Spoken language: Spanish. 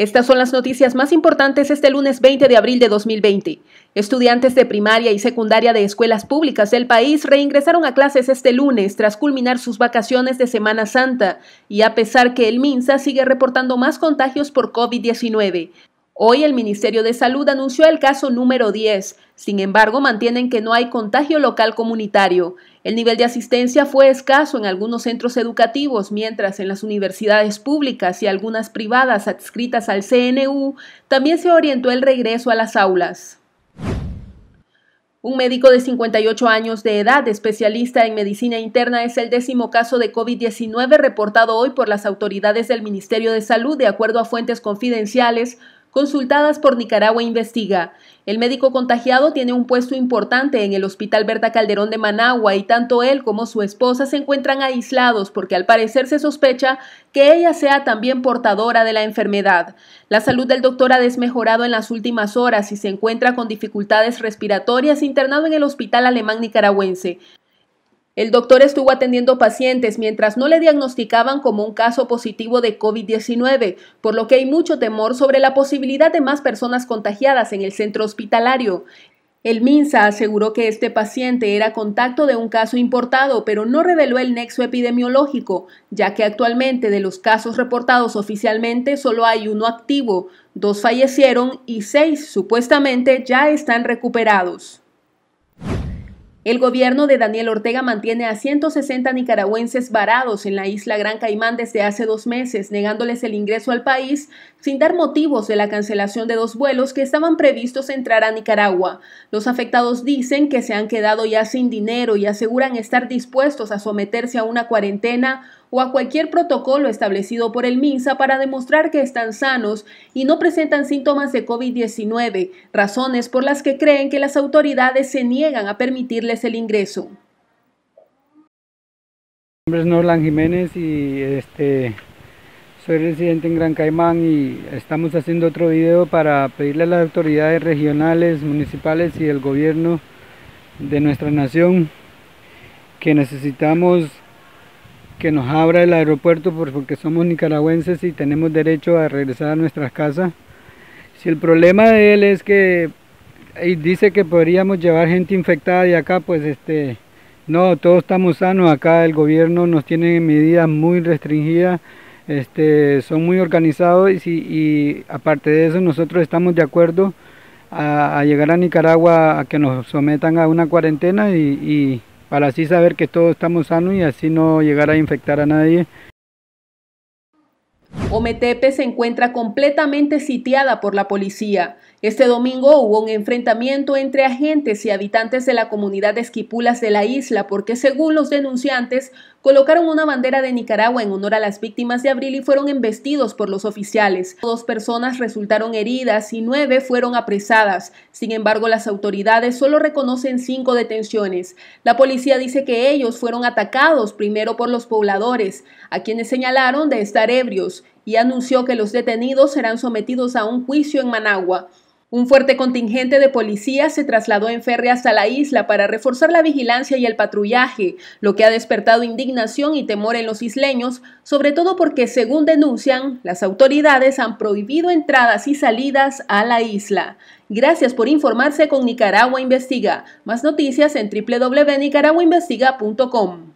Estas son las noticias más importantes este lunes 20 de abril de 2020. Estudiantes de primaria y secundaria de escuelas públicas del país reingresaron a clases este lunes tras culminar sus vacaciones de Semana Santa y a pesar que el MINSA sigue reportando más contagios por COVID-19. Hoy el Ministerio de Salud anunció el caso número 10. Sin embargo, mantienen que no hay contagio local comunitario. El nivel de asistencia fue escaso en algunos centros educativos, mientras en las universidades públicas y algunas privadas adscritas al CNU también se orientó el regreso a las aulas. Un médico de 58 años de edad, especialista en medicina interna, es el décimo caso de COVID-19 reportado hoy por las autoridades del Ministerio de Salud, de acuerdo a fuentes confidenciales, consultadas por Nicaragua Investiga. El médico contagiado tiene un puesto importante en el Hospital Berta Calderón de Managua y tanto él como su esposa se encuentran aislados porque al parecer se sospecha que ella sea también portadora de la enfermedad. La salud del doctor ha desmejorado en las últimas horas y se encuentra con dificultades respiratorias internado en el Hospital Alemán Nicaragüense. El doctor estuvo atendiendo pacientes mientras no le diagnosticaban como un caso positivo de COVID-19, por lo que hay mucho temor sobre la posibilidad de más personas contagiadas en el centro hospitalario. El MINSA aseguró que este paciente era contacto de un caso importado, pero no reveló el nexo epidemiológico, ya que actualmente de los casos reportados oficialmente solo hay uno activo, dos fallecieron y seis supuestamente ya están recuperados. El gobierno de Daniel Ortega mantiene a 160 nicaragüenses varados en la isla Gran Caimán desde hace dos meses, negándoles el ingreso al país sin dar motivos de la cancelación de dos vuelos que estaban previstos entrar a Nicaragua. Los afectados dicen que se han quedado ya sin dinero y aseguran estar dispuestos a someterse a una cuarentena o a cualquier protocolo establecido por el MINSA para demostrar que están sanos y no presentan síntomas de COVID-19, razones por las que creen que las autoridades se niegan a permitirles el ingreso. Mi nombre es Norlan Jiménez y este, soy residente en Gran Caimán y estamos haciendo otro video para pedirle a las autoridades regionales, municipales y el gobierno de nuestra nación que necesitamos que nos abra el aeropuerto porque somos nicaragüenses y tenemos derecho a regresar a nuestras casas. Si el problema de él es que dice que podríamos llevar gente infectada de acá, pues este, no, todos estamos sanos acá, el gobierno nos tiene medidas muy restringidas, este, son muy organizados y, y aparte de eso nosotros estamos de acuerdo a, llegar a Nicaragua a que nos sometan a una cuarentena y para así saber que todos estamos sanos y así no llegar a infectar a nadie. Ometepe se encuentra completamente sitiada por la policía. Este domingo hubo un enfrentamiento entre agentes y habitantes de la comunidad de Esquipulas de la isla porque, según los denunciantes, colocaron una bandera de Nicaragua en honor a las víctimas de abril y fueron embestidos por los oficiales. Dos personas resultaron heridas y nueve fueron apresadas. Sin embargo, las autoridades solo reconocen cinco detenciones. La policía dice que ellos fueron atacados primero por los pobladores, a quienes señalaron de estar ebrios y anunció que los detenidos serán sometidos a un juicio en Managua. Un fuerte contingente de policías se trasladó en férrea hasta la isla para reforzar la vigilancia y el patrullaje, lo que ha despertado indignación y temor en los isleños, sobre todo porque, según denuncian, las autoridades han prohibido entradas y salidas a la isla. Gracias por informarse con Nicaragua Investiga. Más noticias en www.nicaraguainvestiga.com.